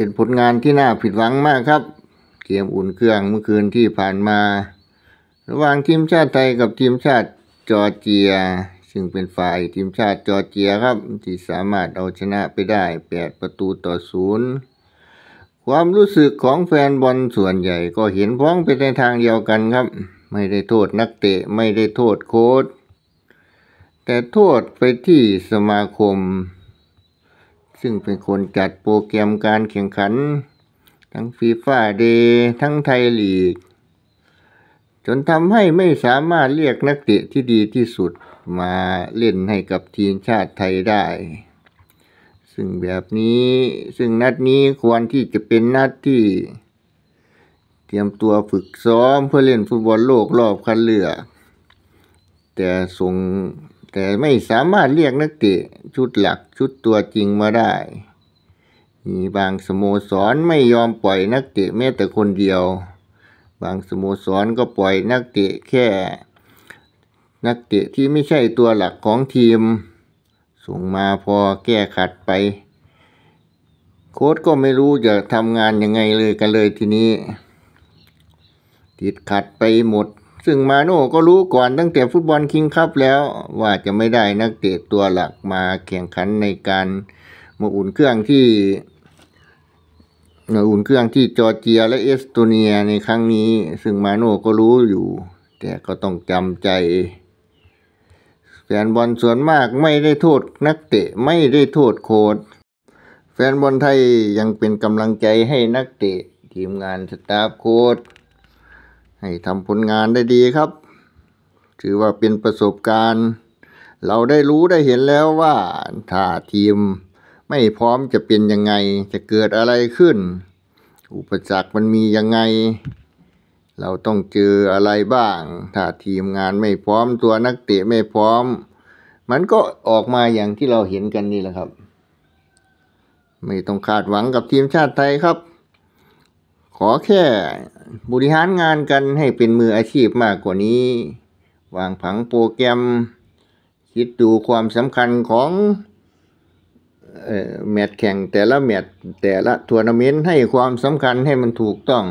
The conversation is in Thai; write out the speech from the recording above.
เป็นผลงานที่น่าผิดหวังมากครับเกมอุ่นเครื่องเมื่อคืนที่ผ่านมา ระหว่างทีมชาติไทยกับทีมชาติจอร์เจียซึ่งเป็น ฝ่ายทีมชาติจอร์เจียครับ ที่สามารถเอาชนะไปได้ 8 ประตูต่อศูนย์ความรู้สึกของแฟนบอลส่วนใหญ่ก็เห็นพ้องไปในทางเดียวกันครับ ไม่ได้โทษนักเตะไม่ได้โทษโค้ชแต่โทษไปที่สมาคมซึ่งเป็นคนจัดโปรแกรมการแข่งขันทั้งฟีฟ่าเดย์ทั้งไทยลีก จนทำให้ไม่สามารถเรียกนักเตะที่ดีที่สุดมาเล่นให้กับทีมชาติไทยได้ ซึ่งแบบนี้ซึ่งนัดนี้ควรที่จะเป็นนัดที่ เตรียมตัวฝึกซ้อมเพื่อเล่นฟุตบอลโลกรอบคัดเลือก แต่ส่งแต่ไม่สามารถเรียกนักเตะชุดหลักชุดตัวจริงมาได้ มีบางสโมสร ไม่ยอมปล่อยนักเตะแม้แต่คนเดียว บางสโมสร ก็ปล่อยนักเตะแค่ นักเตะที่ไม่ใช่ตัวหลักของทีม ส่งมาพอแก้ขัดไป โค้ดก็ไม่รู้จะทำงานยังไงเลยกันเลยทีนี้ ติดขัดไปหมดซึ่งมาโน่ก็รู้ก่อนตั้งแต่ฟุตบอลคิงคัพแล้ว ว่าจะไม่ได้นักเตะตัวหลักมาแข่งขันในการมาอุ่นเครื่องที่มาอุ่นเครื่องที่จอร์เจีย และเอสโตเนียในครั้งนี้ ซึ่งมาโน่ก็รู้อยู่ แต่ก็ต้องจำใจ แฟนบอลส่วนมากไม่ได้โทษนักเตะไม่ได้โทษโค้ชแฟนบอลไทยยังเป็นกำลังใจให้นักเตะทีมงานสตาฟโค้ชให้ทำผลงานได้ดีครับ ถือว่าเป็นประสบการณ์ เราได้รู้ได้เห็นแล้วว่าถ้าทีมไม่พร้อมจะเป็นยังไงจะเกิดอะไรขึ้น อุปสรรคมันมียังไง เราต้องเจออะไรบ้าง ถ้าทีมงานไม่พร้อมตัวนักเตะไม่พร้อม มันก็ออกมาอย่างที่เราเห็นกันนี่แหละครับ ไม่ต้องคาดหวังกับทีมชาติไทยครับขอแค่บริหารงานกันให้เป็นมืออาชีพมากกว่านี้ วางผังโปรแกรม คิดดูความสำคัญของแมตช์แข่งแต่ละแมตช์แต่ละทัวร์นาเมนต์ให้ความสำคัญให้มันถูกต้อง